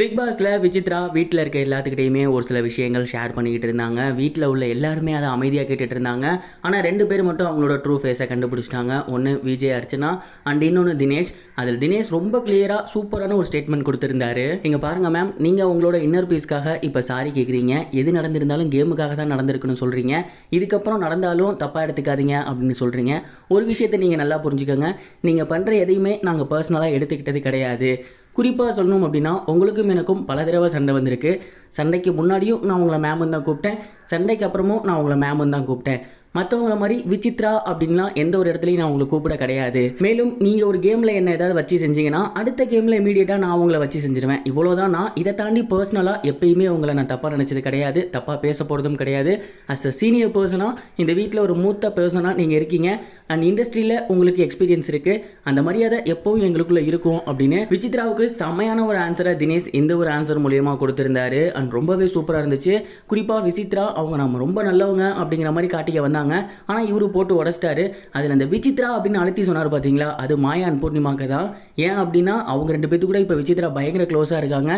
big பாஸில் விசித்ரா வீட்டில் இருக்க எல்லாத்துக்கிட்டையுமே ஒரு சில விஷயங்கள் ஷேர் பண்ணிக்கிட்டு இருந்தாங்க வீட்டில் உள்ள எல்லாருமே அதை அமைதியாக கேட்டுட்டு இருந்தாங்க ஆனால் ரெண்டு பேர் மட்டும் அவங்களோட ட்ரூ ஃபேஸை கண்டுபிடிச்சிட்டாங்க ஒன்று விஜய் அர்ச்சனா அண்ட் இன்னொன்று தினேஷ் அதில் தினேஷ் ரொம்ப கிளியராக சூப்பரான ஒரு ஸ்டேட்மெண்ட் கொடுத்துருந்தாரு இங்கே பாருங்கள் மேம் நீங்கள் உங்களோட இன்னர் பீஸ்க்காக இப்போ சாரி கேட்குறீங்க எது நடந்திருந்தாலும் கேமுக்காக தான் நடந்திருக்குன்னு சொல்கிறீங்க இதுக்கப்புறம் நடந்தாலும் தப்பாக எடுத்துக்காதீங்க அப்படின்னு சொல்கிறீங்க ஒரு விஷயத்தை நீங்கள் நல்லா புரிஞ்சுக்கோங்க நீங்கள் பண்ணுற எதையுமே நாங்கள் பர்சனலாக எடுத்துக்கிட்டது கிடையாது குறிப்பாக சொல்லணும் அப்படின்னா உங்களுக்கும் எனக்கும் பல தடவை சண்டை வந்திருக்கு சண்டைக்கு முன்னாடியும் நான் உங்களை மேம் தான் கூப்பிட்டேன் சண்டைக்கு அப்புறமும் நான் உங்களை மேம் தான் கூப்பிட்டேன் மற்றவங்கள மாதிரி விசித்ரா அப்படின்லாம் எந்த ஒரு இடத்துலையும் நான் உங்களை கூப்பிட கிடையாது மேலும் நீங்கள் ஒரு கேமில் என்ன ஏதாவது வச்சு செஞ்சீங்கன்னா அடுத்த கேமில் இமீடியட்டாக நான் உங்களை வச்சு செஞ்சிருவேன் இவ்வளோதான் நான் இதை தாண்டி பர்சனலாக எப்பயுமே உங்களை நான் தப்பாக நினச்சது கிடையாது தப்பாக பேச போகிறதும் கிடையாது அஸ் அ சீனியர் பர்சனாக இந்த வீட்டில் ஒரு மூத்த பர்சனாக நீங்கள் இருக்கீங்க அண்ட் இண்டஸ்ட்ரியில் உங்களுக்கு எக்ஸ்பீரியன்ஸ் இருக்குது அந்த மரியாதை எப்போவும் எங்களுக்குள்ளே இருக்கும் அப்படின்னு விசித்ராவுக்கு செமையான ஒரு ஆன்சராக தினேஷ் இந்த ஒரு ஆன்சர் மூலியமாக கொடுத்துருந்தாரு அண்ட் ரொம்பவே சூப்பராக இருந்துச்சு குறிப்பாக விசித்ரா அவங்க நம்ம ரொம்ப நல்லவங்க அப்படிங்கிற மாதிரி காட்டிக்க வந்தாங்க போட்டாங்க ஆனால் இவரு போட்டு உடச்சிட்டாரு அதில் அந்த விசித்ரா அப்படின்னு அழுத்தி சொன்னார் பார்த்தீங்களா அது மாயான் பூர்ணிமாக்கு தான் ஏன் அப்படின்னா அவங்க ரெண்டு பேர்த்து கூட இப்போ விசித்ரா பயங்கர க்ளோஸாக இருக்காங்க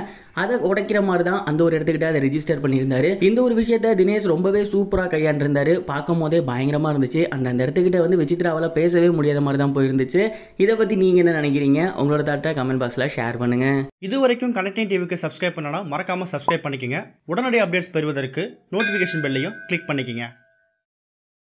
அதை உடைக்கிற மாதிரி தான் அந்த ஒரு இடத்துக்கிட்ட அதை ரிஜிஸ்டர் பண்ணியிருந்தார் இந்த ஒரு விஷயத்த தினேஷ் ரொம்பவே சூப்பராக கையாண்டிருந்தாரு பார்க்கும் போதே பயங்கரமாக இருந்துச்சு அந்த அந்த இடத்துக்கிட்ட வந்து விசித்ராவால் பேசவே முடியாத மாதிரி தான் போயிருந்துச்சு இதை பற்றி நீங்கள் என்ன நினைக்கிறீங்க உங்களோட தாட்டை கமெண்ட் பாக்ஸில் ஷேர் பண்ணுங்கள் இது வரைக்கும் கனெக்டிங் டிவிக்கு சப்ஸ்கிரைப் பண்ணனா மறக்காமல் சப்ஸ்கிரைப் பண்ணிக்கோங்க உடனடி அப்டேட்ஸ் பெறுவதற்கு நோட்டிஃபிகேஷன் பெல்லையும் கிளிக் பண்ணிக்கோங்க